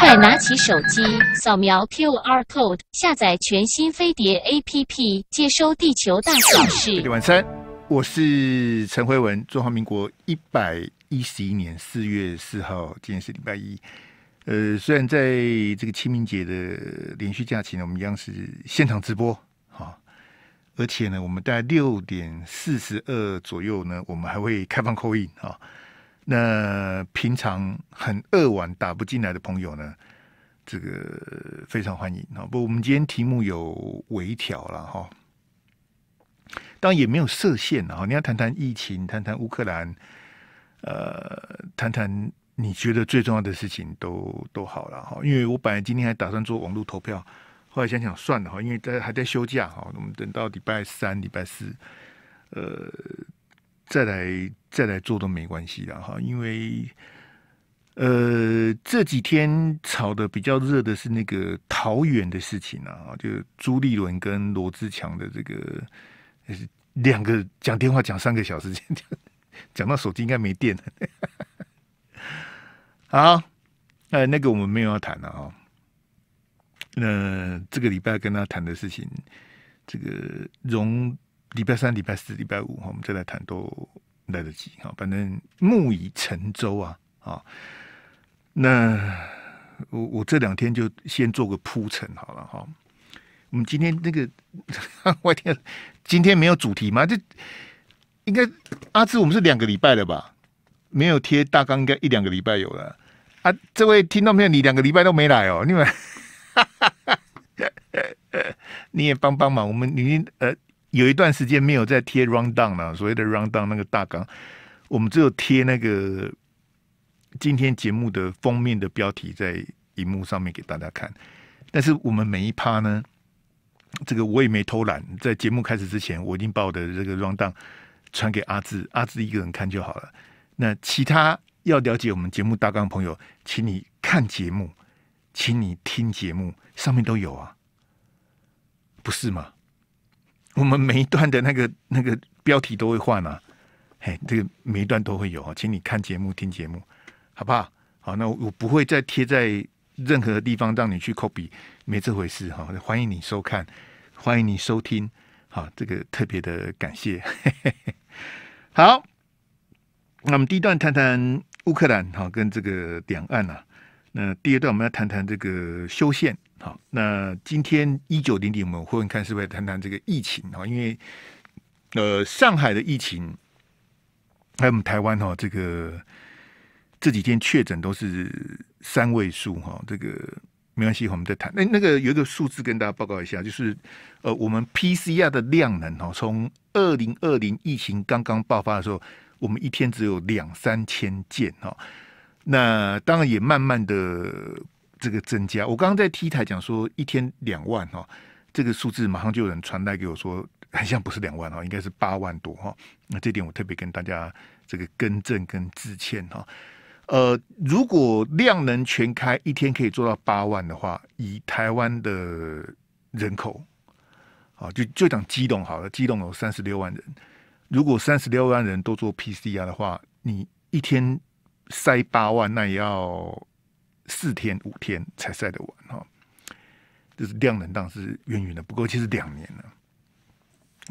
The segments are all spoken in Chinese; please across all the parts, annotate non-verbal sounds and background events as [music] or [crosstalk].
快拿起手机，扫描 Q R code，下载全新飞碟 A P P，接收地球大小事。李万森，我是陈慧文，中华民国一百一十一年四月四号，今天是礼拜一。呃，虽然在这个清明节的连续假期呢，我们一样是现场直播啊，而且呢，我们大概六点四十二左右呢，我们还会开放口音啊。那平常很二晚打不进来的朋友呢，这个非常欢迎啊！不，我们今天题目有微调了哈，当然也没有设限啊。你要谈谈疫情，谈谈乌克兰，呃，谈谈你觉得最重要的事情都都好了哈。因为我本来今天还打算做网络投票，后来想想算了哈，因为大家还在休假哈，我们等到礼拜三、礼拜四，呃，再来。再来做都没关系的哈，因为呃这几天炒的比较热的是那个桃园的事情啊，就朱立伦跟罗志强的这个两个讲电话讲三个小时，讲讲到手机应该没电了。[laughs] 好，呃，那个我们没有要谈了啊。那这个礼拜跟他谈的事情，这个容礼拜三、礼拜四、礼拜五，我们再来谈都。来得及啊，反正木已成舟啊啊！那我我这两天就先做个铺陈好了哈。我们今天那个外 [laughs] 天，今天没有主题吗？这应该阿志，我们是两个礼拜了吧？没有贴大纲，应该一两个礼拜有了啊。这位听众朋友，你两个礼拜都没来哦，你们哈哈哈！你也帮帮忙，我们你呃。有一段时间没有在贴 rundown 了，所谓的 rundown 那个大纲，我们只有贴那个今天节目的封面的标题在荧幕上面给大家看。但是我们每一趴呢，这个我也没偷懒，在节目开始之前，我已经把我的这个 rundown 传给阿志，阿志一个人看就好了。那其他要了解我们节目大纲的朋友，请你看节目，请你听节目，上面都有啊，不是吗？我们每一段的那个 [laughs] 那个标题都会换啊，嘿，这个每一段都会有啊，请你看节目听节目，好不好？好，那我不会再贴在任何地方让你去 copy，没这回事哈。欢迎你收看，欢迎你收听，好，这个特别的感谢。[laughs] 好，那么第一段谈谈乌克兰，哦、跟这个两岸呐。那第二段我们要谈谈这个修宪，好。那今天一九零零，我们会看是不是谈谈这个疫情哈，因为呃，上海的疫情还有我们台湾哈，这个这几天确诊都是三位数哈。这个没关系，我们再谈。那那个有一个数字跟大家报告一下，就是呃，我们 PCR 的量能哦，从二零二零疫情刚刚爆发的时候，我们一天只有两三千件哦。那当然也慢慢的这个增加。我刚刚在 T 台讲说一天两万哈，这个数字马上就有人传来给我说，好像不是两万哈，应该是八万多哈。那这点我特别跟大家这个更正跟致歉哈。呃，如果量能全开，一天可以做到八万的话，以台湾的人口，啊，就就讲基隆好了，基隆有三十六万人，如果三十六万人都做 PC r 的话，你一天。塞八万，那也要四天五天才塞得完哈。就是量能当是远远的，不过其实两年了，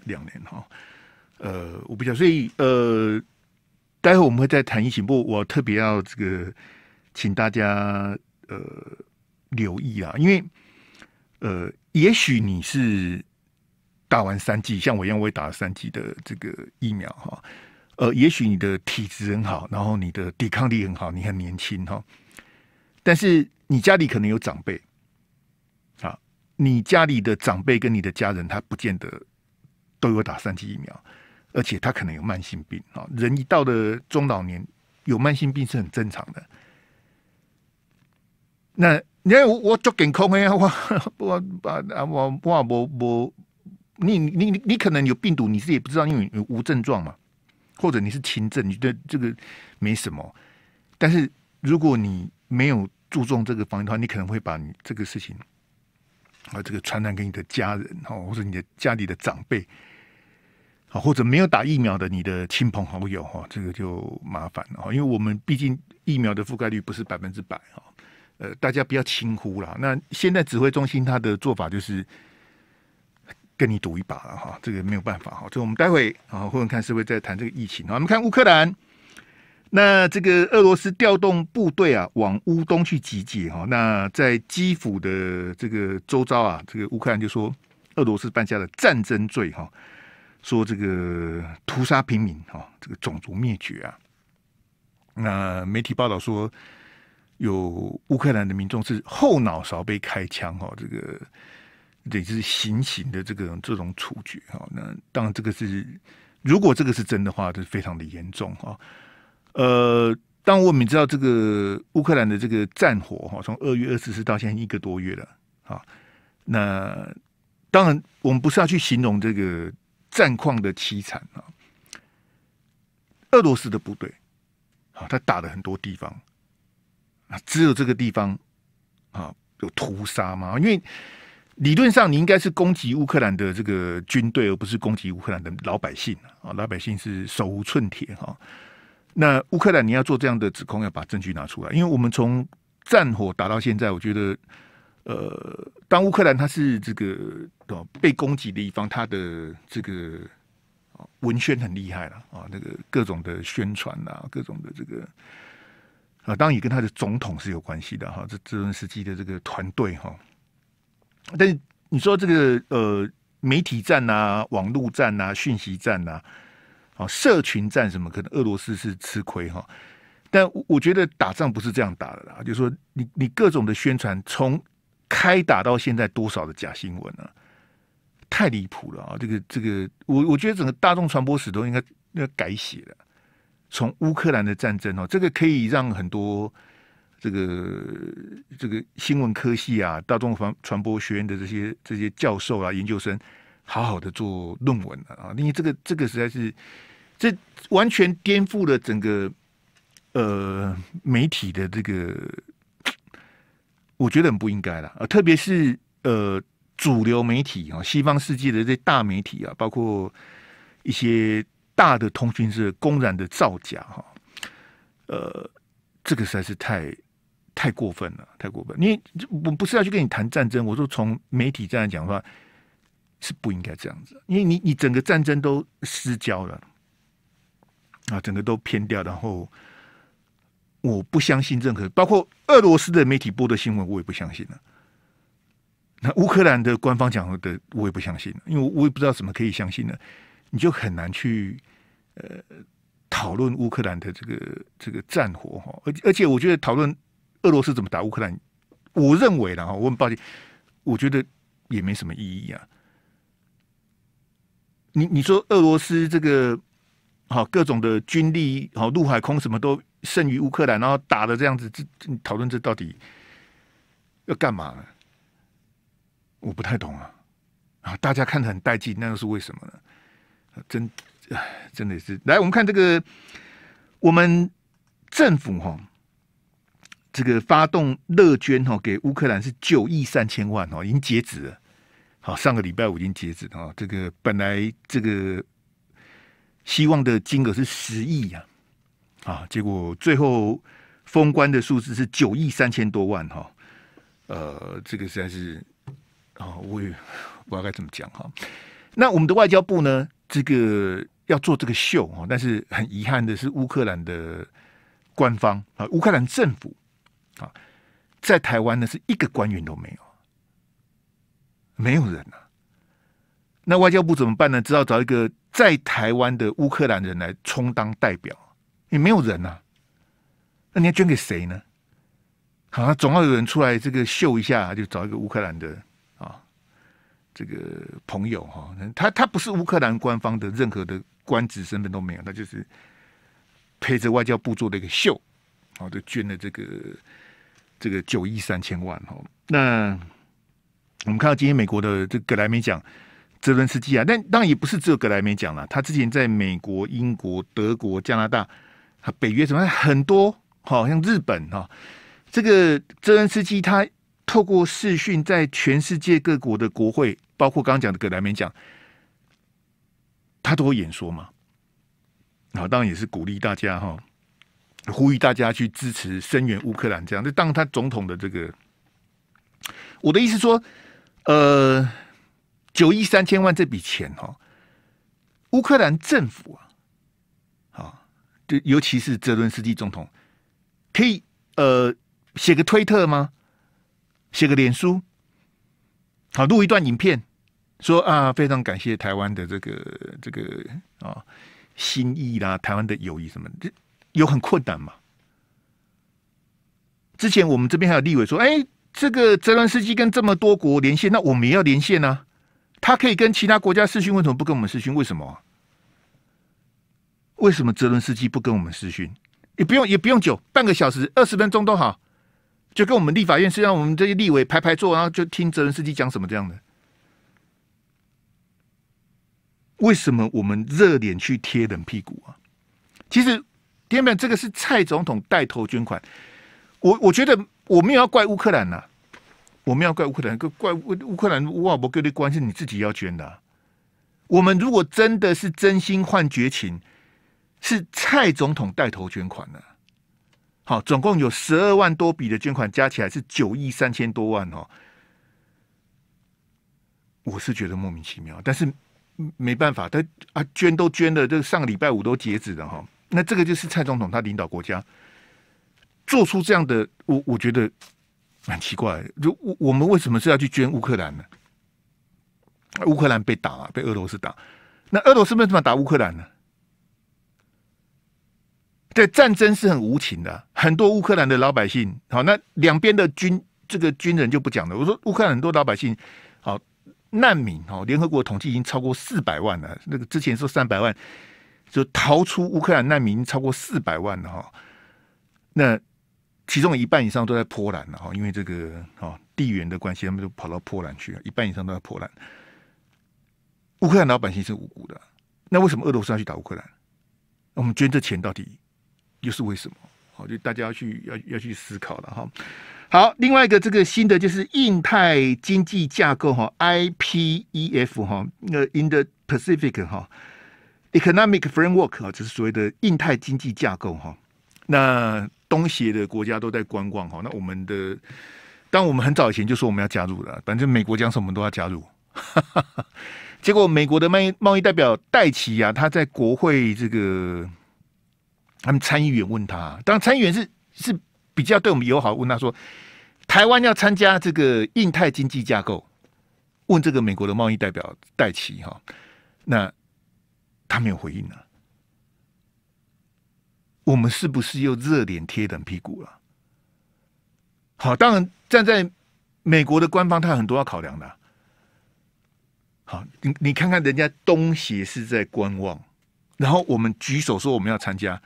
两年哈。呃，我不晓得，所以呃，待会我们会再谈疫情部，我特别要这个请大家呃留意啊，因为呃，也许你是打完三剂，像我一样，我也打了三剂的这个疫苗哈。呃，也许你的体质很好，然后你的抵抗力很好，你很年轻哈。但是你家里可能有长辈啊，你家里的长辈跟你的家人，他不见得都有打三剂疫苗，而且他可能有慢性病啊。人一到了中老年，有慢性病是很正常的。那你看我做监控哎，我我啊我我我我，你你你可能有病毒，你自己不知道，因为无症状嘛。或者你是轻症，你觉得这个没什么。但是如果你没有注重这个防疫的话，你可能会把你这个事情啊，这个传染给你的家人哈，或者你的家里的长辈，啊，或者没有打疫苗的你的亲朋好友哈，这个就麻烦了哈。因为我们毕竟疫苗的覆盖率不是百分之百哈，呃，大家不要轻忽了。那现在指挥中心他的做法就是。跟你赌一把了哈，这个没有办法哈。就我们待会啊，会看是不是在谈这个疫情啊。我们看乌克兰，那这个俄罗斯调动部队啊，往乌东去集结哈。那在基辅的这个周遭啊，这个乌克兰就说俄罗斯犯下了战争罪哈，说这个屠杀平民哈，这个种族灭绝啊。那媒体报道说，有乌克兰的民众是后脑勺被开枪哈，这个。于是行刑的这个这种处决哈，那当然这个是如果这个是真的话，这是非常的严重哈。呃，当我们知道这个乌克兰的这个战火哈，从二月二十四到现在一个多月了啊。那当然我们不是要去形容这个战况的凄惨啊。俄罗斯的部队啊，他打了很多地方啊，只有这个地方啊有屠杀吗？因为理论上，你应该是攻击乌克兰的这个军队，而不是攻击乌克兰的老百姓啊！老百姓是手无寸铁哈。那乌克兰，你要做这样的指控，要把证据拿出来。因为我们从战火打到现在，我觉得，呃，当乌克兰他是这个被攻击的一方，他的这个文宣很厉害了啊，那个各种的宣传啊，各种的这个啊，当然也跟他的总统是有关系的哈。这泽连斯基的这个团队哈。但是你说这个呃媒体战呐、网络战呐、讯息战呐、哦社群战什么，可能俄罗斯是吃亏哈。但我觉得打仗不是这样打的啦，就说你你各种的宣传，从开打到现在多少的假新闻啊，太离谱了啊！这个这个，我我觉得整个大众传播史都应该要改写了。从乌克兰的战争哦，这个可以让很多。这个这个新闻科系啊，大众传传播学院的这些这些教授啊、研究生，好好的做论文啊因为这个这个实在是，这完全颠覆了整个呃媒体的这个，我觉得很不应该了啊！特别是呃主流媒体啊，西方世界的这大媒体啊，包括一些大的通讯社公然的造假哈，呃，这个实在是太。太过分了，太过分！因为我不是要去跟你谈战争，我说从媒体这样讲的话，是不应该这样子。因为你，你整个战争都失焦了啊，整个都偏掉。然后，我不相信任何，包括俄罗斯的媒体播的新闻，我也不相信了。那乌克兰的官方讲的，我也不相信，因为我也不知道怎么可以相信呢。你就很难去呃讨论乌克兰的这个这个战火哈，而而且我觉得讨论。俄罗斯怎么打乌克兰？我认为呢，哈，我很抱歉，我觉得也没什么意义啊。你你说俄罗斯这个好各种的军力，好陆海空什么都胜于乌克兰，然后打的这样子，这讨论这到底要干嘛呢？我不太懂啊。啊，大家看的很带劲，那又是为什么呢？真唉，真的是。来，我们看这个，我们政府哈。这个发动乐捐哈，给乌克兰是九亿三千万哈，已经截止了。好，上个礼拜五已经截止哈。这个本来这个希望的金额是十亿呀，啊，结果最后封关的数字是九亿三千多万哈。呃，这个实在是啊，我，不知道该怎么讲哈。那我们的外交部呢，这个要做这个秀哦，但是很遗憾的是，乌克兰的官方啊，乌克兰政府。啊，在台湾呢，是一个官员都没有，没有人呐。那外交部怎么办呢？只好找一个在台湾的乌克兰人来充当代表，也没有人呐。那你要捐给谁呢？好，总要有人出来这个秀一下，就找一个乌克兰的啊，这个朋友哈。他他不是乌克兰官方的任何的官职身份都没有，他就是陪着外交部做的一个秀，好，就捐了这个。这个九亿三千万哦，那我们看到今天美国的这葛莱美奖，泽伦斯基啊，但当然也不是只有葛莱美奖了，他之前在美国、英国、德国、加拿大、啊北约什么很多，好像日本哦，这个泽伦斯基他透过视讯在全世界各国的国会，包括刚刚讲的葛莱美奖，他都会演说嘛，好，当然也是鼓励大家哈。呼吁大家去支持、声援乌克兰，这样就当他总统的这个。我的意思说，呃，九亿三千万这笔钱哈，乌克兰政府啊，啊，就尤其是泽伦斯基总统，可以呃写个推特吗？写个脸书，好录一段影片，说啊非常感谢台湾的这个这个啊心意啦，台湾的友谊什么这。有很困难吗？之前我们这边还有立委说：“哎，这个泽伦斯基跟这么多国连线，那我们也要连线呢。他可以跟其他国家视讯，为什么不跟我们视讯？为什么？为什么泽伦斯基不跟我们视讯？也不用也不用久，半个小时、二十分钟都好，就跟我们立法院，是让我们这些立委排排坐，然后就听泽伦斯基讲什么这样的。为什么我们热脸去贴冷屁股啊？其实。”天呐，这个是蔡总统带头捐款。我我觉得，我们要怪乌克兰呐，我们要怪乌克兰。怪乌乌克兰乌尔伯格的关系，你自己要捐的。我们如果真的是真心换绝情，是蔡总统带头捐款的。好，总共有十二万多笔的捐款，加起来是九亿三千多万哦。我是觉得莫名其妙，但是没办法，他啊捐都捐了，这上个礼拜五都截止了哈。那这个就是蔡总统他领导国家做出这样的，我我觉得蛮奇怪。就我我们为什么是要去捐乌克兰呢？乌克兰被打，被俄罗斯打。那俄罗斯为什么打乌克兰呢？对战争是很无情的，很多乌克兰的老百姓。好，那两边的军这个军人就不讲了。我说乌克兰很多老百姓，好难民好，联合国统计已经超过四百万了。那个之前说三百万。就逃出乌克兰难民超过四百万了哈，那其中一半以上都在波兰了哈，因为这个啊地缘的关系，他们就跑到波兰去，一半以上都在波兰。乌克兰老百姓是无辜的，那为什么俄罗斯要去打乌克兰？我们捐这钱到底又是为什么？好，就大家要去要要去思考了哈。好，另外一个这个新的就是印太经济架构哈，IPEF 哈，那 In the Pacific 哈。economic framework 啊，这是所谓的印太经济架构哈。那东协的国家都在观望哈。那我们的，当我们很早以前就说我们要加入了，反正美国讲什么我们都要加入。[laughs] 结果美国的贸易贸易代表戴奇啊，他在国会这个，他们参议员问他，当参议员是是比较对我们友好，问他说，台湾要参加这个印太经济架构，问这个美国的贸易代表戴奇哈，那。他没有回应呢，我们是不是又热脸贴冷屁股了？好，当然站在美国的官方，他很多要考量的。好，你你看看人家东协是在观望，然后我们举手说我们要参加，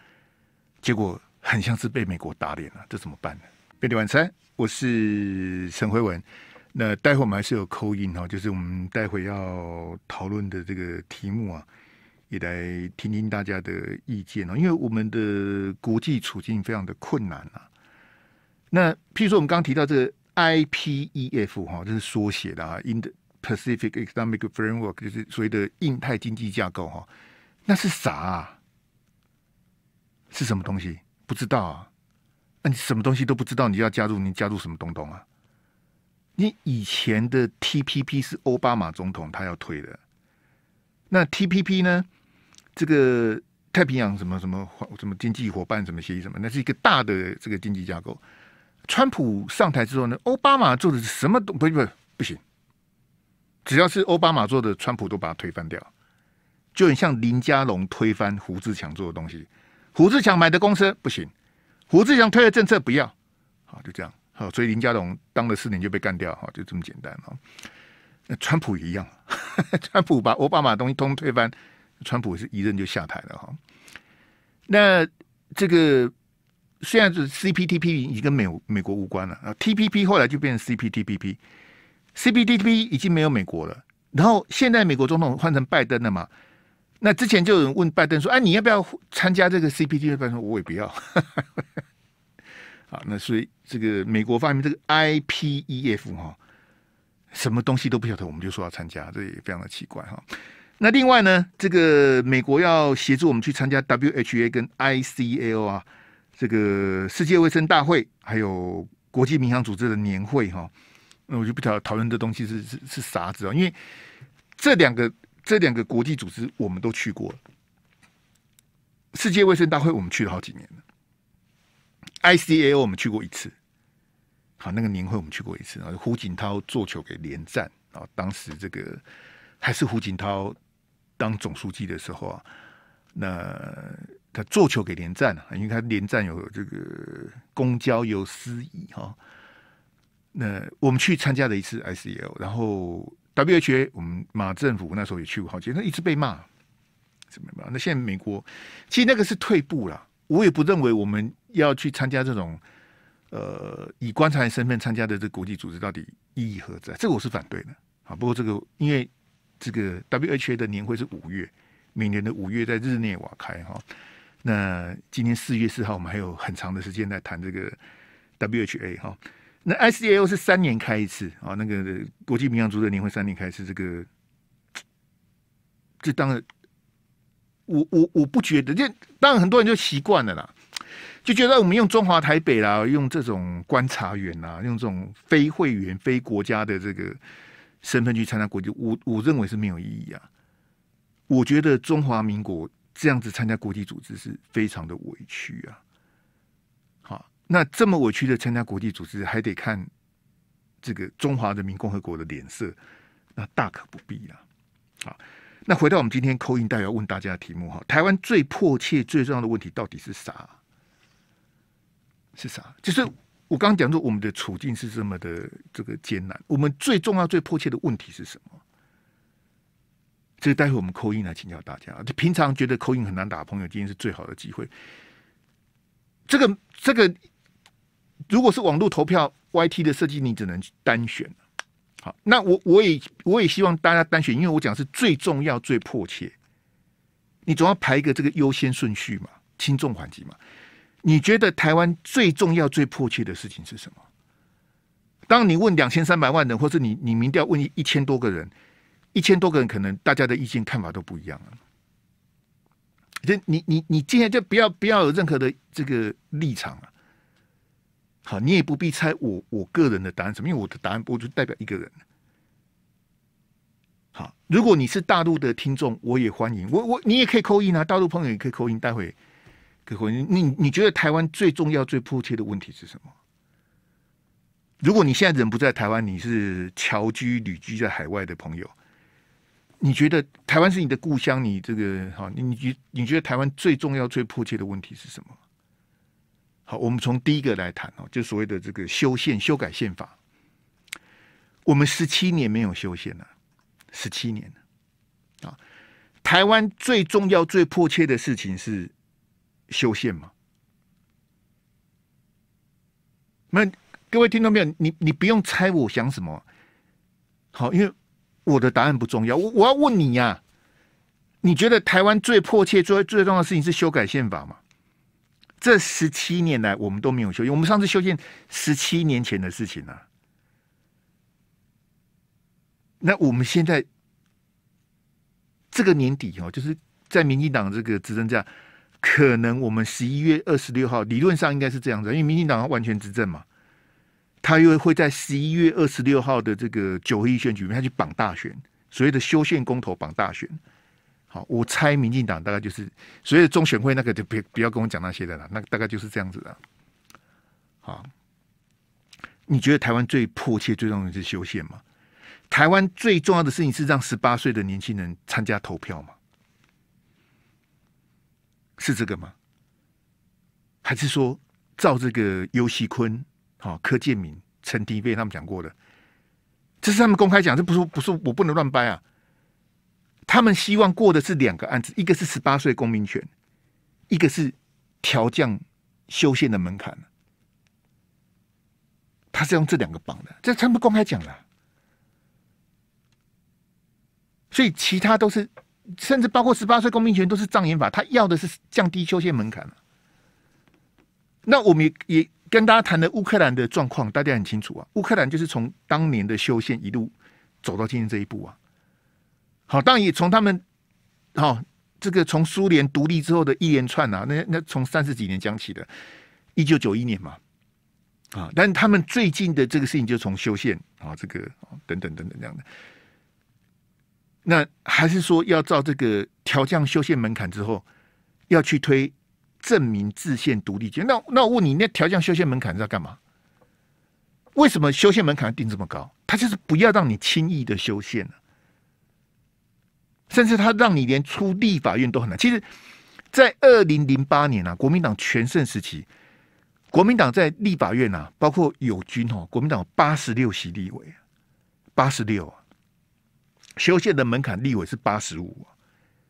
结果很像是被美国打脸了，这怎么办呢？贝蒂晚餐，我是陈辉文，那待会我们还是有扣印哈，就是我们待会要讨论的这个题目啊。也来听听大家的意见哦，因为我们的国际处境非常的困难啊。那譬如说，我们刚刚提到这个 IPEF 哈，这是缩写的啊 i n the p a c i f i c Economic Framework，就是所谓的印太经济架构哈，那是啥？是什么东西？不知道啊？那你什么东西都不知道，你就要加入，你加入什么东东啊？你以前的 TPP 是奥巴马总统他要推的，那 TPP 呢？这个太平洋什么什么什么经济伙伴什么协议什么，那是一个大的这个经济架构。川普上台之后呢，奥巴马做的什么都不不不行，只要是奥巴马做的，川普都把它推翻掉。就很像林家龙推翻胡志强做的东西，胡志强买的公司不行，胡志强推的政策不要，好就这样，好，所以林家龙当了四年就被干掉，哈，就这么简单哈。那川普一样，[laughs] 川普把奥巴马东西通通推翻。川普是一任就下台了哈，那这个虽然是 CPTP 已经跟美美国无关了啊，TPP 后来就变成 CPTPP，CPTP 已经没有美国了，然后现在美国总统换成拜登了嘛，那之前就有人问拜登说，哎，你要不要参加这个 CPT？拜登说，我也不要。[laughs] 好，那所以这个美国发明这个 IPEF 哈，什么东西都不晓得，我们就说要参加，这也非常的奇怪哈。那另外呢，这个美国要协助我们去参加 WHA 跟 ICAO 啊，这个世界卫生大会，还有国际民航组织的年会哈，那我就不讨讨论这东西是是是啥子啊？因为这两个这两个国际组织我们都去过了，世界卫生大会我们去了好几年了，ICAO 我们去过一次，好那个年会我们去过一次啊，胡锦涛做球给连战啊，当时这个还是胡锦涛。当总书记的时候啊，那他做球给连战啊，因为他连战有这个公交有司仪哈。那我们去参加了一次 S E O，然后 W H A，我们马政府那时候也去过，好，几次，他一直被骂，怎么骂？那现在美国其实那个是退步了，我也不认为我们要去参加这种呃以观察员身份参加的这国际组织到底意义何在？这个我是反对的啊。不过这个因为。这个 WHA 的年会是五月，每年的五月在日内瓦开哈。那今天四月四号，我们还有很长的时间在谈这个 WHA 哈。那 c a o 是三年开一次啊，那个国际民航组织的年会三年开一次。这个，这当然，我我我不觉得，就当然很多人就习惯了啦，就觉得我们用中华台北啦，用这种观察员啊，用这种非会员、非国家的这个。身份去参加国际，我我认为是没有意义啊！我觉得中华民国这样子参加国际组织是非常的委屈啊！好，那这么委屈的参加国际组织，还得看这个中华人民共和国的脸色，那大可不必呀！好，那回到我们今天口印代表问大家的题目哈，台湾最迫切最重要的问题到底是啥？是啥？就是。我刚刚讲说，我们的处境是这么的这个艰难，我们最重要、最迫切的问题是什么？这个待会我们扣音来请教大家。就平常觉得扣音很难打的朋友，今天是最好的机会。这个这个，如果是网络投票，YT 的设计你只能单选。好，那我我也我也希望大家单选，因为我讲是最重要、最迫切。你总要排一个这个优先顺序嘛，轻重缓急嘛。你觉得台湾最重要、最迫切的事情是什么？当你问两千三百万人，或是你你民调问一千多个人，一千多个人可能大家的意见看法都不一样了。就你你你今天就不要不要有任何的这个立场了。好，你也不必猜我我个人的答案，什么？因为我的答案我就代表一个人。好，如果你是大陆的听众，我也欢迎。我我你也可以扣音啊，大陆朋友也可以扣音，待会。可，你你你觉得台湾最重要、最迫切的问题是什么？如果你现在人不在台湾，你是侨居、旅居在海外的朋友，你觉得台湾是你的故乡，你这个哈，你你你觉得台湾最重要、最迫切的问题是什么？好，我们从第一个来谈哦，就所谓的这个修宪、修改宪法。我们十七年没有修宪了，十七年了啊！台湾最重要、最迫切的事情是。修宪吗？那各位听到没有？你你不用猜我想什么。好，因为我的答案不重要。我我要问你呀，你觉得台湾最迫切、最最重要的事情是修改宪法吗？这十七年来我们都没有修，我们上次修宪十七年前的事情呢。那我们现在这个年底哦，就是在民进党这个执政下。可能我们十一月二十六号理论上应该是这样子，因为民进党完全执政嘛，他又会在十一月二十六号的这个九合一选举，他去绑大选，所谓的修宪公投绑大选。好，我猜民进党大概就是所谓的中选会那个，就别不要跟我讲那些的了，那大概就是这样子的。好，你觉得台湾最迫切、最重要的是修宪吗？台湾最重要的事情是让十八岁的年轻人参加投票吗？是这个吗？还是说，照这个尤戏坤、好柯建明、陈廷飞他们讲过的，这是他们公开讲，这不是不是我不能乱掰啊。他们希望过的是两个案子，一个是十八岁公民权，一个是调降修宪的门槛。他是用这两个绑的，这他们公开讲了，所以其他都是。甚至包括十八岁公民权都是障眼法，他要的是降低修宪门槛那我们也也跟大家谈的乌克兰的状况，大家很清楚啊。乌克兰就是从当年的修宪一路走到今天这一步啊。好，当然也从他们好这个从苏联独立之后的一连串啊，那那从三十几年讲起的，一九九一年嘛，啊，但他们最近的这个事情就从修宪啊，这个等等等等这样的。那还是说要照这个调降修宪门槛之后，要去推证明自宪独立权？那那我问你，那调降修宪门槛是要干嘛？为什么修宪门槛定这么高？他就是不要让你轻易的修宪甚至他让你连出立法院都很难。其实，在二零零八年啊，国民党全盛时期，国民党在立法院啊，包括友军哦，国民党八十六席立委，八十六啊。修宪的门槛，立委是八十五啊，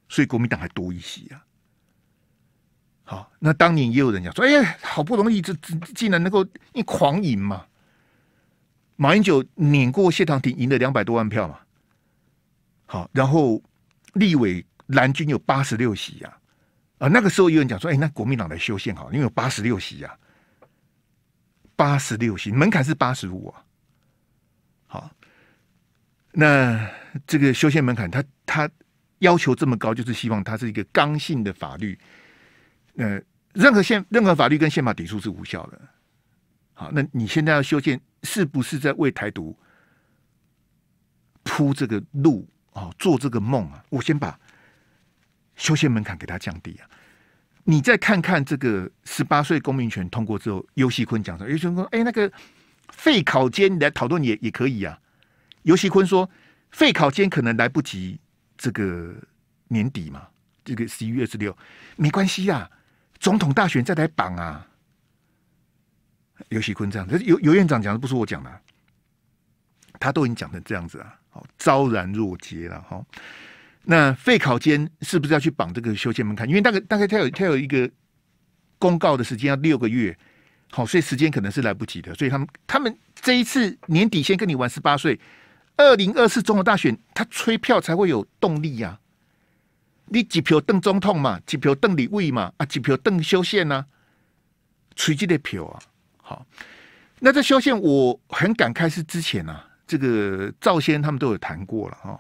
所以国民党还多一些啊。好，那当年也有人讲说：“哎，好不容易这竟然能够一狂赢嘛！”马英九碾过谢长廷，赢了两百多万票嘛。好，然后立委蓝军有八十六席呀，啊，那个时候有人讲说：“哎，那国民党来修宪好，因为有八十六席呀，八十六席门槛是八十五啊。”好，那。这个修宪门槛，他他要求这么高，就是希望它是一个刚性的法律。呃，任何宪任何法律跟宪法抵触是无效的。好，那你现在要修宪，是不是在为台独铺这个路啊？做这个梦啊？我先把修宪门槛给他降低啊！你再看看这个十八岁公民权通过之后，尤熙坤讲什么？尤熙坤说：“哎，那个废考监来讨论也也可以啊。”尤熙坤说。废考监可能来不及，这个年底嘛，这个十一月二十六，没关系呀。总统大选再来绑啊，尤喜坤这样，尤尤院长讲的不是我讲的，他都已经讲成这样子啊，好，昭然若揭了哈。那废考监是不是要去绑这个修宪门槛？因为大概大概他有他有一个公告的时间要六个月，好，所以时间可能是来不及的。所以他们他们这一次年底先跟你玩十八岁。二零二四中华大选，他吹票才会有动力呀！你几票邓中统嘛，几票邓李卫嘛，啊，几票邓修宪随机的票啊？好，那在修宪，我很感慨是之前啊，这个赵先他们都有谈过了哈。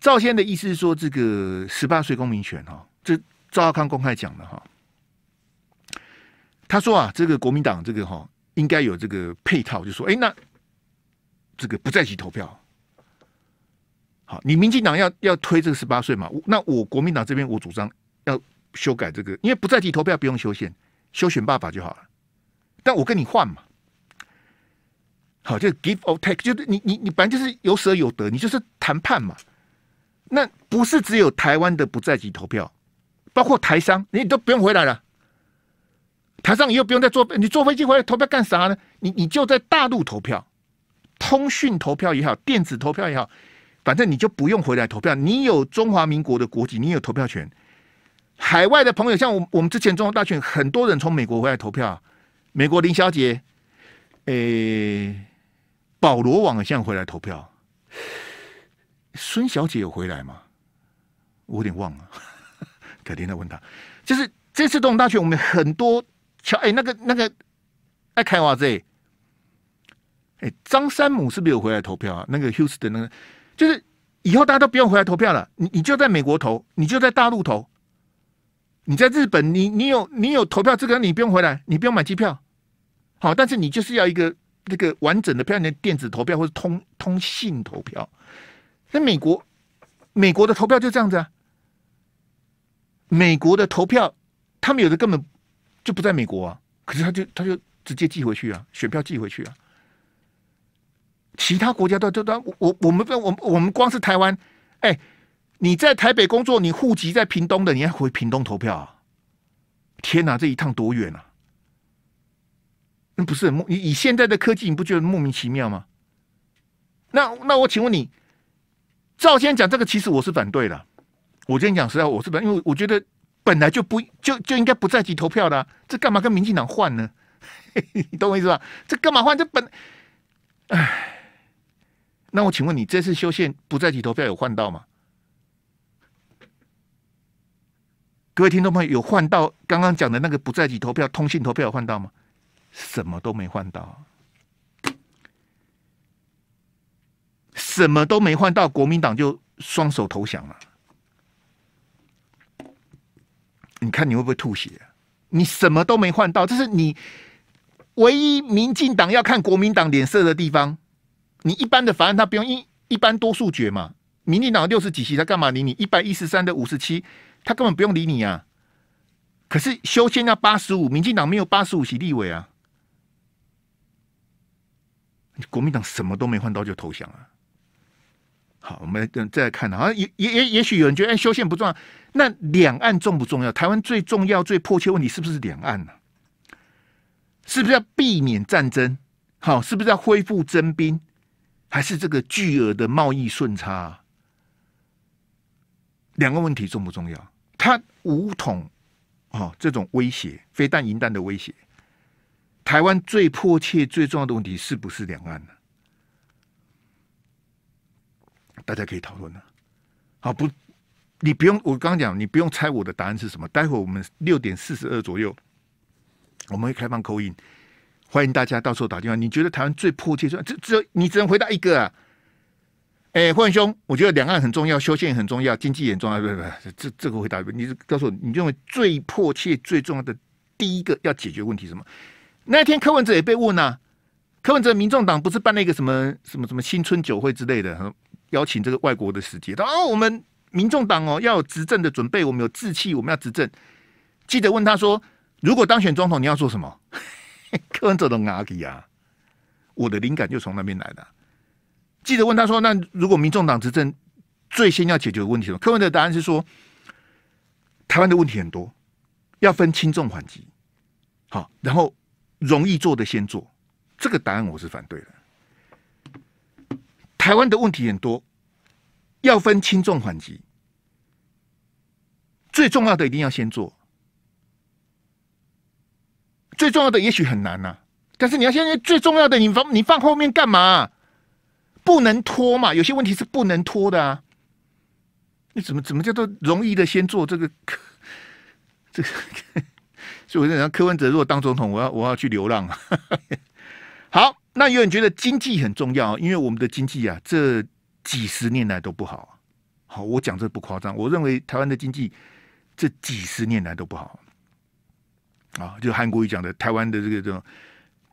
赵先的意思是说，这个十八岁公民权哈，这赵少康公开讲的哈，他说啊，这个国民党这个哈，应该有这个配套，就说哎那。这个不在籍投票，好，你民进党要要推这个十八岁嘛？那我国民党这边我主张要修改这个，因为不在籍投票不用修宪，修选爸爸就好了。但我跟你换嘛，好，就 give or take，就是你你你，反正就是有舍有得，你就是谈判嘛。那不是只有台湾的不在籍投票，包括台商，你都不用回来了。台商你又不用再坐，你坐飞机回来投票干啥呢？你你就在大陆投票。通讯投票也好，电子投票也好，反正你就不用回来投票。你有中华民国的国籍，你有投票权。海外的朋友，像我，我们之前总统大选，很多人从美国回来投票。美国林小姐，诶，保罗网像回来投票。孙小姐有回来吗？我有点忘了，改天再问他。就是这次总统大选，我们很多，乔哎，那个那个，爱开华子。哎，张三姆是不是有回来投票啊？那个 h u s t o 的那个，就是以后大家都不用回来投票了。你你就在美国投，你就在大陆投，你在日本，你你有你有投票资格，你不用回来，你不用买机票。好，但是你就是要一个那个完整的票，你的电子投票或者通通信投票。那美国，美国的投票就这样子啊。美国的投票，他们有的根本就不在美国啊，可是他就他就直接寄回去啊，选票寄回去啊。其他国家的都都我我们我我们光是台湾，哎，你在台北工作，你户籍在屏东的，你要回屏东投票啊？天哪，这一趟多远啊？那不是，你以现在的科技，你不觉得莫名其妙吗？那那我请问你，赵先讲这个，其实我是反对的。我今天讲，实在我是反，因为我觉得本来就不就就应该不在籍投票的，这干嘛跟民进党换呢？[laughs] 你懂我意思吧？这干嘛换？这本，唉。那我请问你，这次修宪不在籍投票有换到吗？各位听众朋友，有换到刚刚讲的那个不在籍投票通信投票有换到吗？什么都没换到，什么都没换到，国民党就双手投降了。你看你会不会吐血？你什么都没换到，这是你唯一民进党要看国民党脸色的地方。你一般的法案，他不用一一般多数决嘛？民进党六十几席，他干嘛理你？一百一十三的五十七，他根本不用理你啊。可是修宪要八十五，民进党没有八十五席立委啊。国民党什么都没换到就投降了。好，我们再再看啊，好像也也也也许有人觉得，哎，修宪不重要。那两岸重不重要？台湾最重要、最迫切问题是不是两岸呢？是不是要避免战争？好，是不是要恢复征兵？还是这个巨额的贸易顺差，两个问题重不重要？它武统哦，这种威胁，非但银弹的威胁，台湾最迫切、最重要的问题是不是两岸呢？大家可以讨论了。好，不，你不用。我刚刚讲，你不用猜我的答案是什么。待会我们六点四十二左右，我们会开放口音。欢迎大家到时候打电话。你觉得台湾最迫切说，这有你只能回答一个啊？哎，霍文兄，我觉得两岸很重要，修宪也很重要，经济也重要。不不，这这个回答，你告诉我，你认为最迫切、最重要的第一个要解决问题是什么？那天柯文哲也被问啊，柯文哲，民众党不是办了一个什么什么什么新春酒会之类的，邀请这个外国的使节。他说：“我们民众党哦，要有执政的准备，我们有志气，我们要执政。”记者问他说：“如果当选总统，你要做什么？” [laughs] 柯文哲的阿弟啊，我的灵感就从那边来的。记者问他说：“那如果民众党执政，最先要解决的问题是什么？”柯文哲的答案是说：“台湾的问题很多，要分轻重缓急。好，然后容易做的先做。”这个答案我是反对的。台湾的问题很多，要分轻重缓急，最重要的一定要先做。最重要的也许很难呐，但是你要先最重要的，你放你放后面干嘛？不能拖嘛，有些问题是不能拖的啊。你怎么怎么叫做容易的先做这个？这个，[laughs] 所以我在想，柯文哲如果当总统，我要我要去流浪啊。[laughs] 好，那有人觉得经济很重要，因为我们的经济啊，这几十年来都不好。好，我讲这不夸张，我认为台湾的经济这几十年来都不好。啊，就韩国瑜讲的，台湾的这个这种，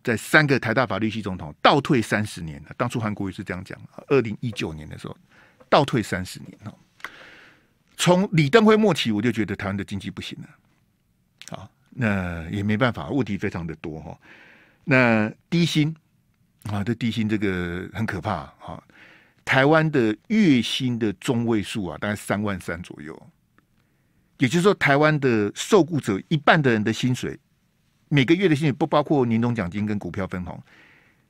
在三个台大法律系总统倒退三十年，当初韩国瑜是这样讲，二零一九年的时候，倒退三十年从李登辉末期，我就觉得台湾的经济不行了。啊，那也没办法，问题非常的多哈。那低薪啊，这低薪这个很可怕啊。台湾的月薪的中位数啊，大概三万三左右。也就是说，台湾的受雇者一半的人的薪水，每个月的薪水不包括年终奖金跟股票分红，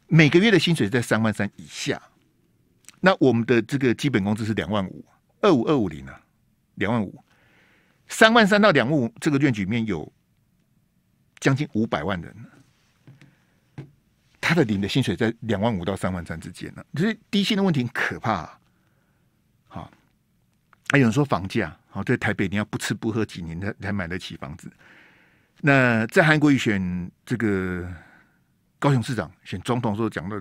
每个月的薪水在三万三以下。那我们的这个基本工资是两万五，二五二五零啊，两万五，三万三到两万五这个卷局面有将近五百万人他的领的薪水在两万五到三万三之间呢，就是低薪的问题可怕啊！好，还有人说房价。好，在台北你要不吃不喝几年才才买得起房子。那在韩国，选这个高雄市长选总统时候讲到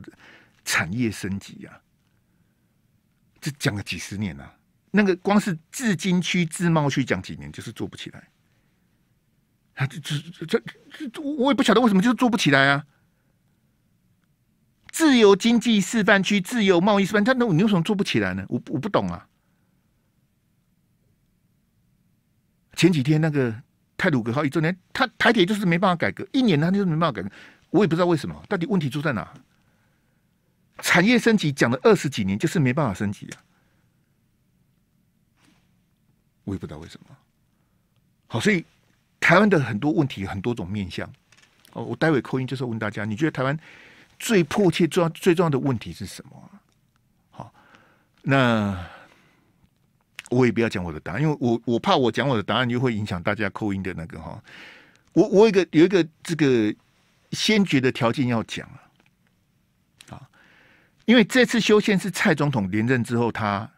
产业升级啊，这讲了几十年了。那个光是自金区自贸区讲几年就是做不起来。啊，这这这这我我也不晓得为什么就是做不起来啊。自由经济示范区、自由贸易示范区，那你为什么做不起来呢？我我不懂啊。前几天那个泰鲁格好，一周年，他台铁就是没办法改革，一年他就是没办法改革，我也不知道为什么，到底问题出在哪？产业升级讲了二十几年，就是没办法升级啊，我也不知道为什么。好，所以台湾的很多问题很多种面向。哦，我待会扣音就是问大家，你觉得台湾最迫切、重要、最重要的问题是什么？好，那。我也不要讲我的答案，因为我我怕我讲我的答案，就会影响大家扣音的那个哈。我我有一个有一个这个先决的条件要讲啊，啊，因为这次修宪是蔡总统连任之后，他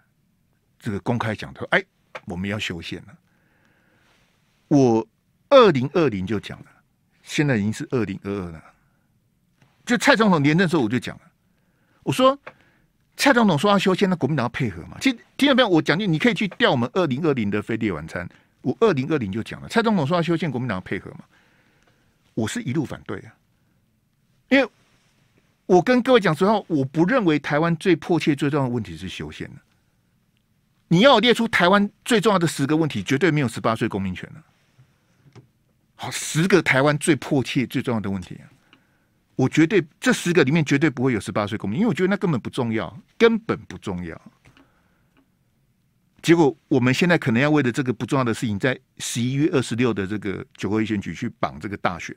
这个公开讲他说：“哎，我们要修宪了。我二零二零就讲了，现在已经是二零二二了，就蔡总统连任时候我就讲了，我说。蔡总统说要修宪，那国民党要配合嘛？听听到没有？我讲句，你可以去调我们二零二零的飞碟晚餐。我二零二零就讲了，蔡总统说要修宪，国民党要配合嘛？我是一路反对啊，因为我跟各位讲之后，我不认为台湾最迫切最重要的问题是修宪的。你要列出台湾最重要的十个问题，绝对没有十八岁公民权了。好，十个台湾最迫切最重要的问题啊。我绝对这十个里面绝对不会有十八岁公民，因为我觉得那根本不重要，根本不重要。结果我们现在可能要为了这个不重要的事情，在十一月二十六的这个九合一选举去绑这个大选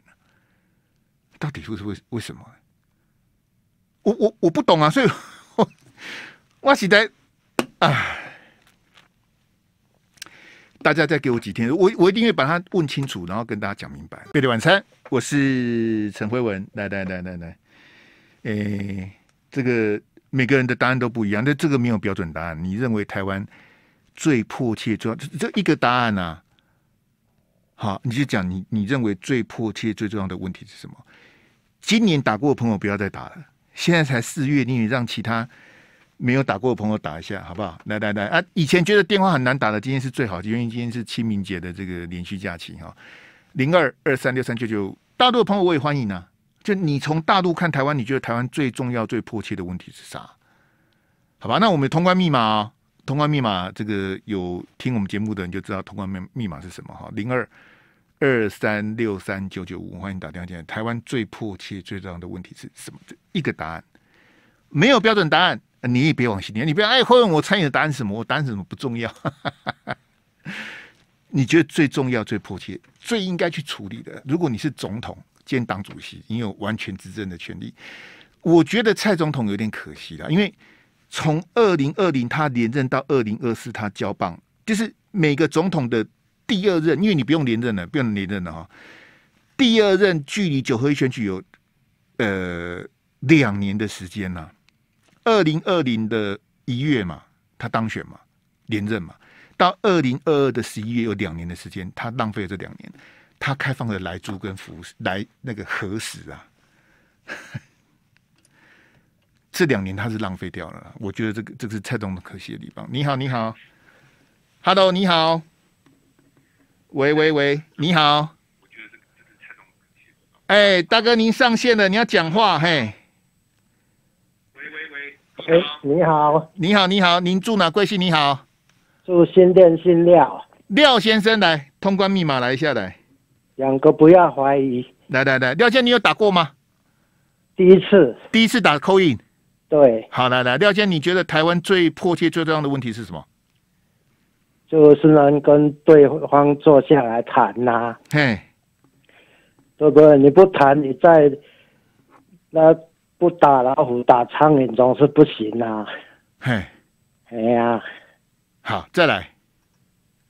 到底这是为为什么？我我我不懂啊，所以我现在唉，大家再给我几天，我我一定会把它问清楚，然后跟大家讲明白。贝的晚餐。我是陈辉文，来来来来来，诶，这个每个人的答案都不一样，但这个没有标准答案。你认为台湾最迫切、重要就一个答案呐？好，你就讲你你认为最迫切、最重要的问题是什么？今年打过的朋友不要再打了，现在才四月，你也让其他没有打过的朋友打一下，好不好？来来来啊，以前觉得电话很难打的，今天是最好因为今天是清明节的这个连续假期哈。零二二三六三九九，大陆的朋友我也欢迎啊！就你从大陆看台湾，你觉得台湾最重要、最迫切的问题是啥？好吧，那我们通关密码，通关密码，这个有听我们节目的人就知道通关密密码是什么哈。零二二三六三九九五，欢迎打电话进来。台湾最迫切、最重要的问题是什么？一个答案，没有标准答案，你也别往心里，你不要爱混。我参与答案是什么，我答案什么不重要。你觉得最重要、最迫切、最应该去处理的，如果你是总统兼党主席，你有完全执政的权利。我觉得蔡总统有点可惜了，因为从二零二零他连任到二零二四他交棒，就是每个总统的第二任，因为你不用连任了，不用连任了哈。第二任距离九合一选举有呃两年的时间呢，二零二零的一月嘛，他当选嘛，连任嘛。到二零二二的十一月，有两年的时间，他浪费了这两年，他开放了来租跟服务，来那个何时啊？这两年他是浪费掉了，我觉得这个这个是蔡总统可惜的地方。你好，你好，Hello，你好，喂喂喂，你好，我觉得这个这个蔡总哎，大哥，您上线了，你要讲话，嘿，喂喂喂，哎，你好，你好，你好，您住哪？贵姓？你好。就新电新廖廖先生来通关密码来一下来，两个不要怀疑来来来廖健你有打过吗？第一次第一次打 coin 对好来来廖健你觉得台湾最迫切最重要的问题是什么？就是能跟对方坐下来谈呐，嘿，对不对？你不谈你在那不打老虎打苍蝇总是不行呐，嘿，哎呀。好，再来。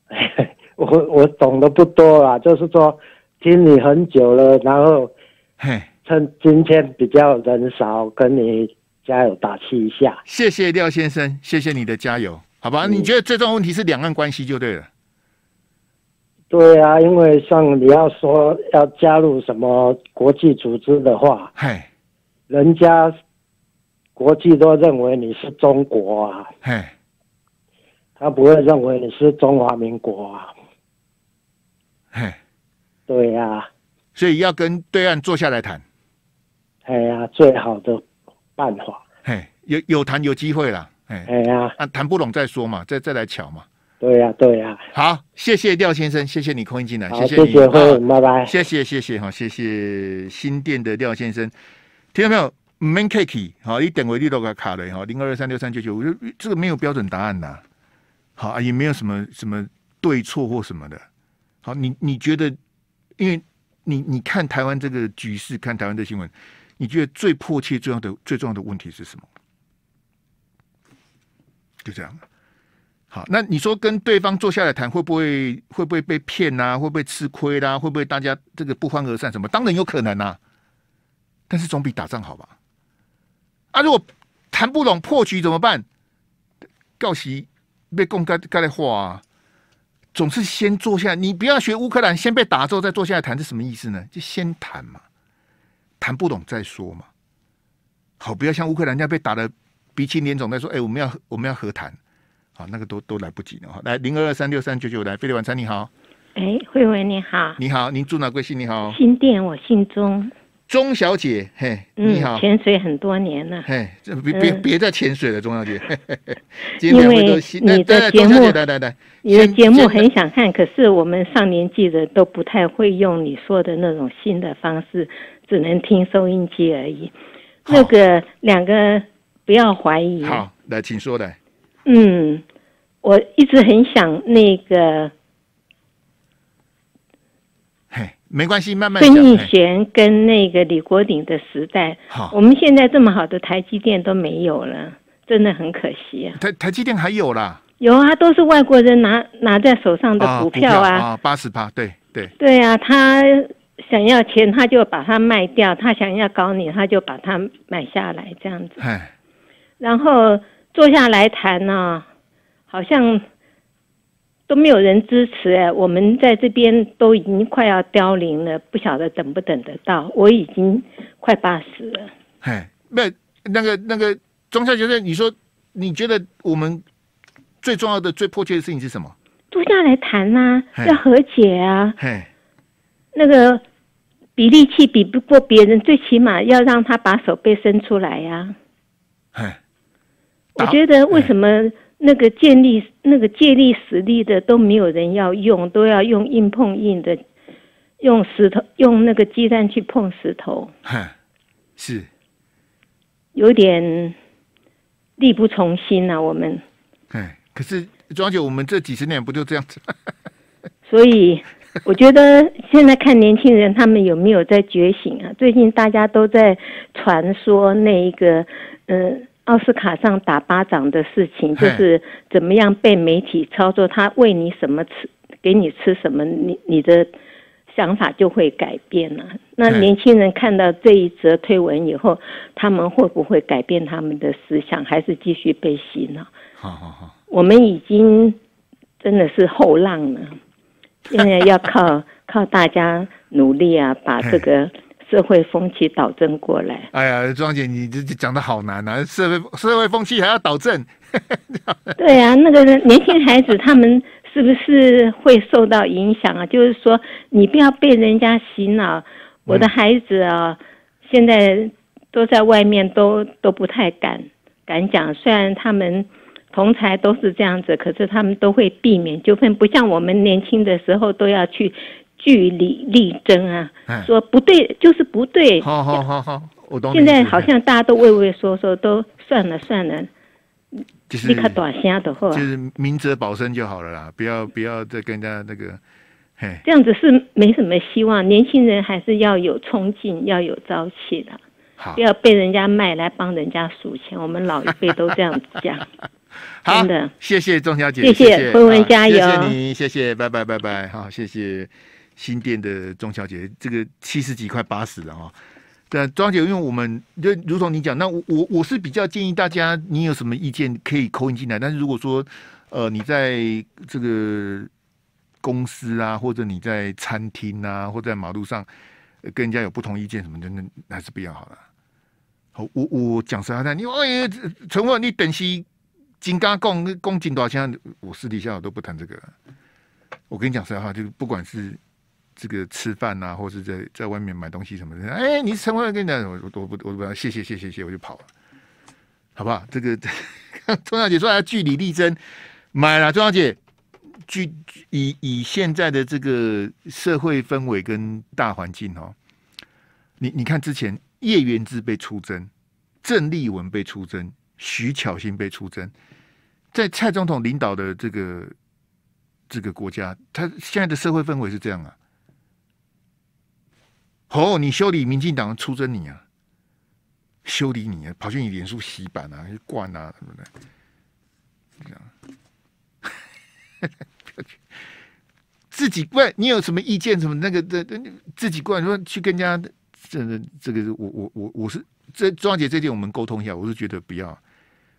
[laughs] 我我懂得不多啦，就是说听你很久了，然后，趁今天比较人少，跟你加油打气一下。谢谢廖先生，谢谢你的加油，好吧？你觉得最重要问题是两岸关系就对了。对啊，因为像你要说要加入什么国际组织的话，嘿，人家国际都认为你是中国啊，嘿。他不会认为你是中华民国啊，嘿，对呀，所以要跟对岸坐下来谈。哎呀，最好的办法。嘿，有有谈有机会啦。哎，哎呀，啊，谈不拢再说嘛，再再来瞧嘛。对呀，对呀。好，谢谢廖先生，谢谢你空运进来，谢谢你哈，拜拜，谢谢谢谢哈，谢谢新店的廖先生，听到没有？Main cakey，好，一点为地都给卡了哈，零二二三六三九九，我觉这个没有标准答案呐。好啊，也没有什么什么对错或什么的。好，你你觉得，因为你你看台湾这个局势，看台湾的新闻，你觉得最迫切、重要的、最重要的问题是什么？就这样。好，那你说跟对方坐下来谈，会不会会不会被骗呐？会不会吃亏啦？会不会大家这个不欢而散？什么？当然有可能呐。但是总比打仗好吧？啊，如果谈不拢破局怎么办？告席。被共割的来划总是先坐下来，你不要学乌克兰，先被打之后再坐下来谈，是什么意思呢？就先谈嘛，谈不懂再说嘛。好，不要像乌克兰那样被打的鼻青脸肿再说。哎，我们要我们要和谈，好，那个都都来不及了。好，来零二二三六三九九来，飞利晚餐你好。哎，慧文你好。你好，您住哪？贵姓？你好，新店，我姓钟。钟小姐，嘿，你好，潜水很多年了，嘿，这别别别再潜水了，钟小姐，[laughs] 因为你的节目，你的节目很想看，可是我们上年纪的都不太会用你说的那种新的方式，只能听收音机而已。那个两个不要怀疑，好，来，请说的。嗯，我一直很想那个。没关系，慢慢讲。孙应璇跟那个李国鼎的时代，我们现在这么好的台积电都没有了，真的很可惜啊。台台积电还有啦，有啊，都是外国人拿拿在手上的股票啊，八十八，对对对啊，他想要钱他就把它卖掉，他想要搞你他就把它买下来这样子，然后坐下来谈呢，好像。都没有人支持哎，我们在这边都已经快要凋零了，不晓得等不等得到。我已经快八十了。哎，那那个那个庄家先生，你说你觉得我们最重要的、最迫切的事情是什么？坐下来谈啊，要和解啊。那个比力气比不过别人，最起码要让他把手背伸出来呀。哎，我觉得为什么？那个建力、那个借力使力的都没有人要用，都要用硬碰硬的，用石头用那个鸡蛋去碰石头。哈，是有点力不从心呐，我们。哎，可是庄姐，我们这几十年不就这样子？[laughs] 所以我觉得现在看年轻人他们有没有在觉醒啊？最近大家都在传说那一个，嗯。奥斯卡上打巴掌的事情，就是怎么样被媒体操作？他喂你什么吃，给你吃什么，你你的想法就会改变了。那年轻人看到这一则推文以后，他们会不会改变他们的思想，还是继续被洗脑？好好好，我们已经真的是后浪了，现在要靠靠大家努力啊，把这个。社会风气导正过来。哎呀，庄姐，你这讲的好难啊！社会社会风气还要导正。[laughs] [laughs] 对啊，那个年轻孩子他们是不是会受到影响啊？就是说，你不要被人家洗脑。我的孩子啊，现在都在外面，都都不太敢敢讲。虽然他们同才都是这样子，可是他们都会避免纠纷，不像我们年轻的时候都要去。据理力争啊，说不对就是不对。好好好，我懂。现在好像大家都畏畏缩缩，都算了算了。就是短下的，就是明哲保身就好了啦，不要不要再跟人家那个。这样子是没什么希望，年轻人还是要有冲劲，要有朝气的，不要被人家卖来帮人家数钱。我们老一辈都这样子讲。[laughs] 好的，谢谢钟小姐，谢谢文文加油，谢谢你，谢谢，拜拜拜拜，好，谢谢。新店的庄小姐，这个七十几快八十了哈。对，庄姐，因为我们就如同你讲，那我我我是比较建议大家，你有什么意见可以扣音进来。但是如果说，呃，你在这个公司啊，或者你在餐厅啊，或在马路上跟人家有不同意见什么的，那还是不要好了。我我我讲实话，你哎，陈文，你等息金刚共共进多少钱？我私底下我都不谈这个。我跟你讲实话，就是不管是这个吃饭呐，或是在在外面买东西什么的，哎，你陈管跟你讲，我我不我不要，谢谢谢谢谢，我就跑了，好不好？这个 [laughs] 钟小姐说要据理力争，买了。钟小姐，据以以现在的这个社会氛围跟大环境哦，你你看之前叶元志被出征，郑丽文被出征，徐巧芯被出征，在蔡总统领导的这个这个国家，他现在的社会氛围是这样啊。哦，你修理民进党出征你啊，修理你啊，跑去你脸书洗版啊，去灌啊，什么的，这 [laughs] 样自己灌，你有什么意见？什么那个的，自己灌说去跟人家，这这这个，我我我我是这庄姐，这点我们沟通一下，我是觉得不要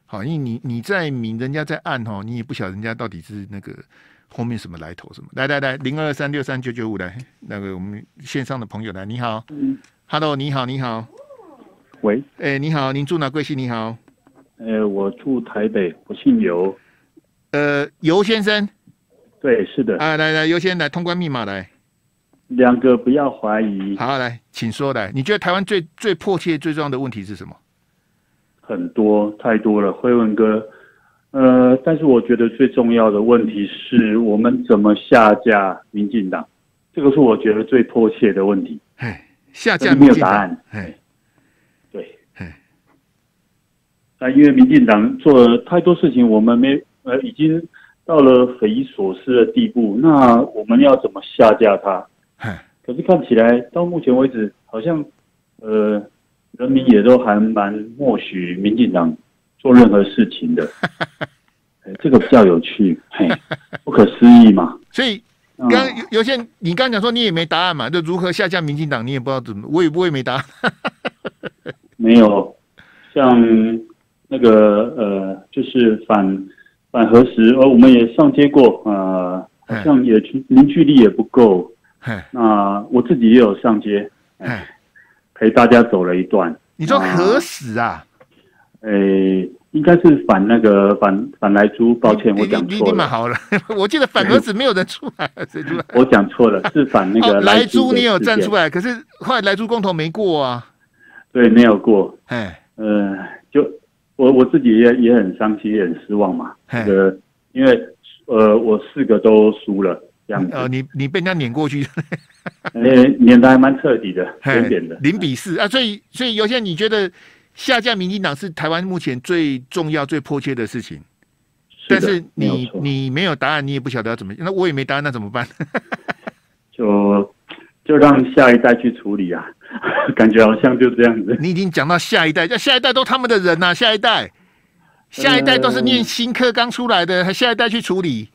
好，因为你你在明，人家在暗，哈，你也不晓得人家到底是那个。后面什么来头？什么来来来？零二三六三九九五来，那个我们线上的朋友来，你好，Hello，你好，你好，喂，哎，你好，您住哪？贵姓？你好，呃，我住台北，我姓尤，呃，尤先生，对，是的，啊，来来，尤先来，通关密码来，两个不要怀疑，好来，请说来，你觉得台湾最最迫切、最重要的问题是什么？很多太多了，辉文哥。呃，但是我觉得最重要的问题是我们怎么下架民进党，这个是我觉得最迫切的问题。哎，下架没有答案。对，哎，啊，因为民进党做了太多事情，我们没呃，已经到了匪夷所思的地步。那我们要怎么下架他？可是看起来到目前为止，好像呃，人民也都还蛮默许民进党。做任何事情的，[laughs] 这个比较有趣，嘿，不可思议嘛。所以刚有些，你刚讲说你也没答案嘛？就如何下架民进党，你也不知道怎么，我也不也没答。[laughs] 没有，像那个呃，就是反反核时，而我们也上街过，呃，好像也凝聚力也不够。那我自己也有上街，陪大家走了一段。你说核死啊！诶，应该是反那个反反来猪，抱歉我讲错了。好了，[laughs] 我记得反儿子没有人出来，[laughs] 我讲错了，是反那个 [laughs] 来猪，你有站出来，可是后来猪公投没过啊，对，没有过。哎，呃，就我我自己也也很伤心，也很失望嘛。呃，因为呃，我四个都输了，这样。呃，你你被人家碾过去，呃，碾的还蛮彻底的，扁扁的，零比四啊。所以所以有些你觉得。下架民进党是台湾目前最重要、最迫切的事情，但是你你没有答案，你也不晓得要怎么 [laughs] 那我也没答案，那怎么办？[laughs] 就就让下一代去处理啊！[laughs] 感觉好像就这样子。你已经讲到下一代，那下一代都他们的人呐，下一代，下一代都是念新课刚出来的，还下一代去处理？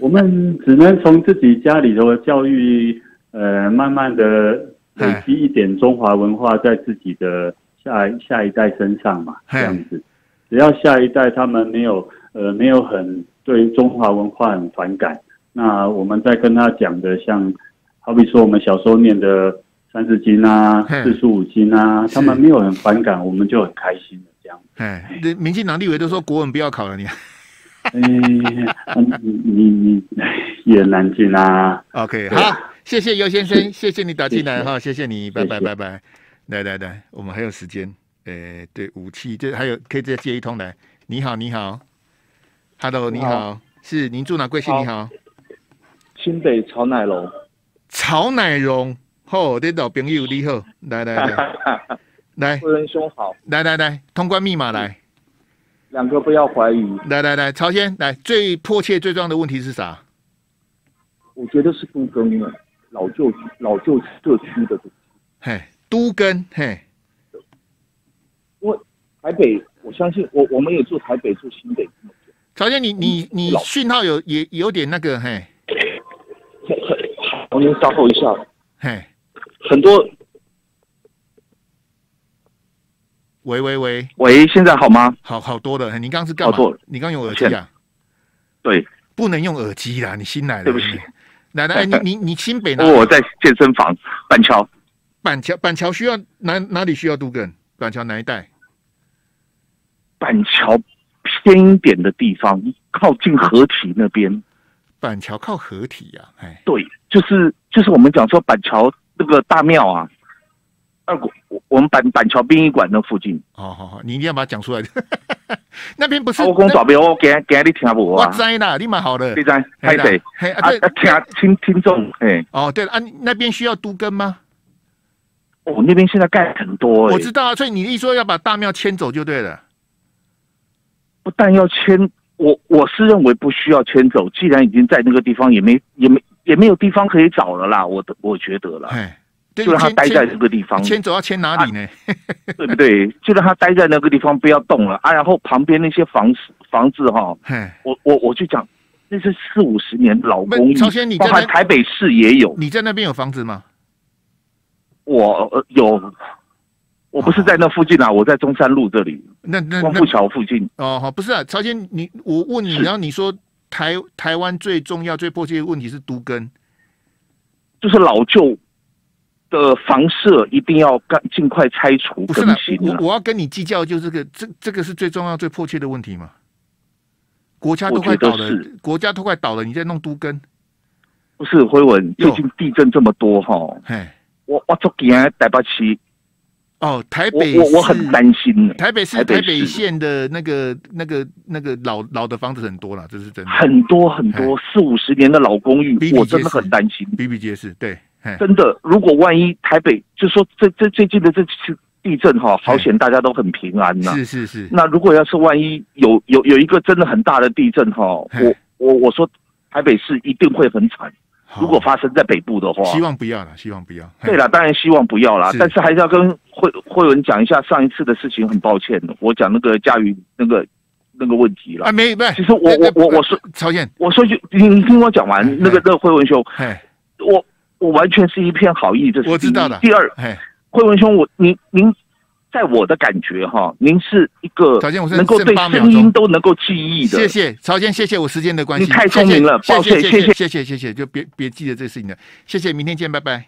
我们只能从自己家里的教育，呃，慢慢的累积一点中华文化在自己的。在下一代身上嘛，这样子，只要下一代他们没有呃没有很对中华文化很反感，那我们在跟他讲的，像好比说我们小时候念的《三字经》啊，《四书五经》啊，他们没有很反感，我们就很开心的这样子。哎，民民进党立委都说国文不要考了，你，[laughs] 你你你一言难尽啊。OK，好，谢谢尤先生，[laughs] 谢谢你打进来哈，谢谢你，拜拜拜拜。来来来，我们还有时间。诶，对武器，这还有可以再接一通来。你好，你好，Hello，你好，是您住哪贵姓？你好，新北曹乃龙。曹乃荣，吼，颠老朋友你好，来来来，[laughs] 来，夫人兄好，来来来，通关密码来，两个不要怀疑，来来来，曹先来，最迫切最重要的问题是啥？我觉得是布根了，老旧老旧社区的东西，嘿。都跟嘿，因为台北，我相信我我们也住台北住新北。曹健，你你你讯号有也有点那个嘿，很我先稍后一下嘿，很多。喂喂喂喂，现在好吗？好好多了。你刚刚是干嘛？你刚用耳机啊？对，不能用耳机啦，你新来的，对不起，奶奶，你你你新北的，我在健身房板桥。板桥板桥需要哪哪里需要杜根？板桥哪一带？板桥偏一点的地方，靠近河体那边。板桥靠河体呀，哎，对，就是就是我们讲说板桥那个大庙啊，二谷我我们板板桥殡仪馆那附近。哦，好好，你一定要把它讲出来。[laughs] 那边不是我公宝贝，我给给你听不？我塞，那你蛮好的。你在，太水。啊听听听众，哎。哦，对了，啊那边需要都根吗？我那边现在盖很多，我知道啊，所以你一说要把大庙迁走就对了。不但要迁，我我是认为不需要迁走，既然已经在那个地方，也没也没也没有地方可以找了啦。我我觉得了，就让他待在这个地方。迁走要迁哪里呢？[laughs] 对不对？就让他待在那个地方，不要动了。啊。然后旁边那些房房子哈，我我我就讲那是四五十年老工艺，包括台北市也有。你在那边有房子吗？我有，我不是在那附近啊，我在中山路这里，那那光复桥附近哦。好，不是啊，曹先，你我问你，然后你说台台湾最重要、最迫切的问题是都根，就是老旧的房舍一定要赶快拆除。不是我我要跟你计较，就这个，这这个是最重要、最迫切的问题嘛？国家都快倒了，国家都快倒了，你在弄都根？不是，辉文，最近地震这么多哈。我我做给啊台北市哦，台北我我很担心。台北市台北县的那个那个那个老老的房子很多了，这是真的。很多很多四五十年的老公寓，我真的很担心。比比皆是，对，真的。如果万一台北，就说这这最近的这次地震哈，好险，大家都很平安呐，是是是。那如果要是万一有有有一个真的很大的地震哈，我我我说台北市一定会很惨。如果发生在北部的话，希望不要了，希望不要。对了，当然希望不要了，但是还是要跟慧慧文讲一下上一次的事情，很抱歉，我讲那个嘉榆那个那个问题了啊，没，其实我我我我说曹燕，我说句，你听我讲完那个那个慧文兄，我我完全是一片好意，这是我知道的。第二，慧文兄，我您您。在我的感觉哈，您是一个曹健，我能够对声音都能够记忆的。谢谢曹健，谢谢我时间的关系，你太聪明了，抱歉，谢谢，谢谢，谢谢，就别别记得这事情了，谢谢，明天见，拜拜。